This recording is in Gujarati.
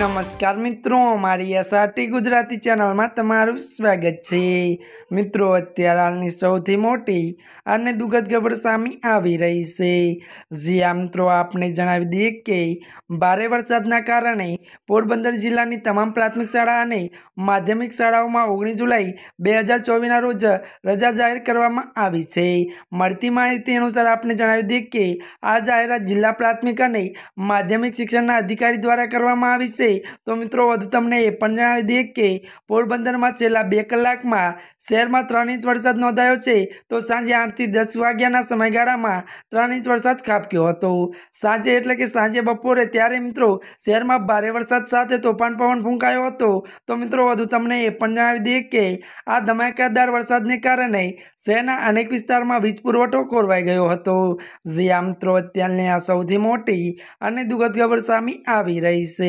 નમસ્કાર મિત્રો મારી એસઆરટી ગુજરાતી ચેનલમાં તમારું સ્વાગત છે મિત્રો અત્યારે હાલની સૌથી મોટી અને દુઃખદ ખબર સામે આવી રહી છે જ્યાં મિત્રો આપને જણાવી દઈએ કે ભારે વરસાદના કારણે પોરબંદર જિલ્લાની તમામ પ્રાથમિક શાળા અને માધ્યમિક શાળાઓમાં ઓગણીસ જુલાઈ બે હજાર ચોવીસના રોજ રજા જાહેર કરવામાં આવી છે મળતી માહિતી અનુસાર આપને જણાવી દઈએ કે આ જાહેરાત જિલ્લા પ્રાથમિક અને માધ્યમિક શિક્ષણના અધિકારી દ્વારા કરવામાં આવી છે તો મિત્રો વધુ તમને એ પણ જણાવી દઈએ કે પોરબંદરમાં છેલ્લા બે કલાકમાં શહેરમાં ત્રણ ઇંચ વરસાદ નોંધાયો છે તો સાંજે આઠથી દસ વાગ્યાના સમયગાળામાં ત્રણ ઇંચ વરસાદ ખાબક્યો હતો સાંજે એટલે કે સાંજે બપોરે ત્યારે મિત્રો શહેરમાં ભારે વરસાદ સાથે તોફાન પવન ફૂંકાયો હતો તો મિત્રો વધુ તમને એ પણ જણાવી દઈએ કે આ ધમાકેદાર વરસાદને કારણે શહેરના અનેક વિસ્તારમાં વીજ પુરવઠો ખોરવાઈ ગયો હતો જે આ મિત્રો અત્યારની આ સૌથી મોટી અને દુઃખદ ખબર સામે આવી રહી છે